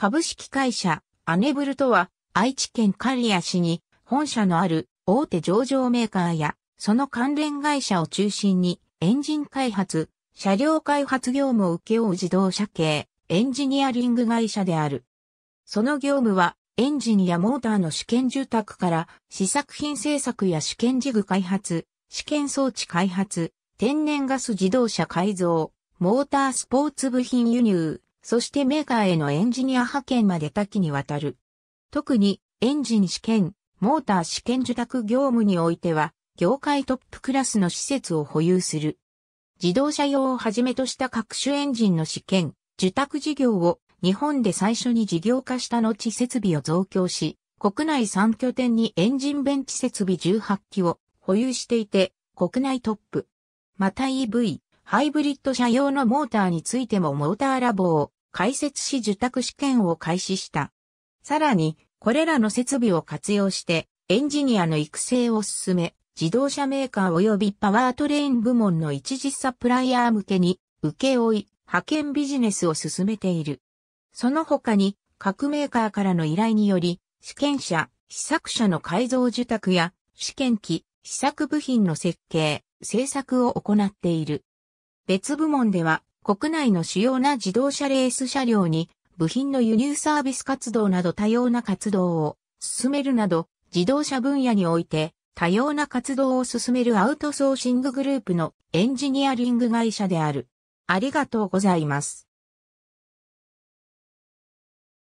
株式会社アネブルとは愛知県刈谷市に本社のある大手上場メーカーやその関連会社を中心にエンジン開発、車両開発業務を請け負う自動車系エンジニアリング会社である。その業務はエンジンやモーターの試験住宅から試作品制作や試験事具開発、試験装置開発、天然ガス自動車改造、モータースポーツ部品輸入、そしてメーカーへのエンジニア派遣まで多岐にわたる。特にエンジン試験、モーター試験受託業務においては、業界トップクラスの施設を保有する。自動車用をはじめとした各種エンジンの試験、受託事業を日本で最初に事業化した後設備を増強し、国内3拠点にエンジンベンチ設備18機を保有していて、国内トップ。また EV、ハイブリッド車用のモーターについてもモーターラボを開設し受託試験を開始した。さらに、これらの設備を活用して、エンジニアの育成を進め、自動車メーカー及びパワートレイン部門の一時サプライヤー向けに、請負い、派遣ビジネスを進めている。その他に、各メーカーからの依頼により、試験者、試作者の改造受託や、試験機、試作部品の設計、制作を行っている。別部門では、国内の主要な自動車レース車両に部品の輸入サービス活動など多様な活動を進めるなど自動車分野において多様な活動を進めるアウトソーシンググループのエンジニアリング会社である。ありがとうございます。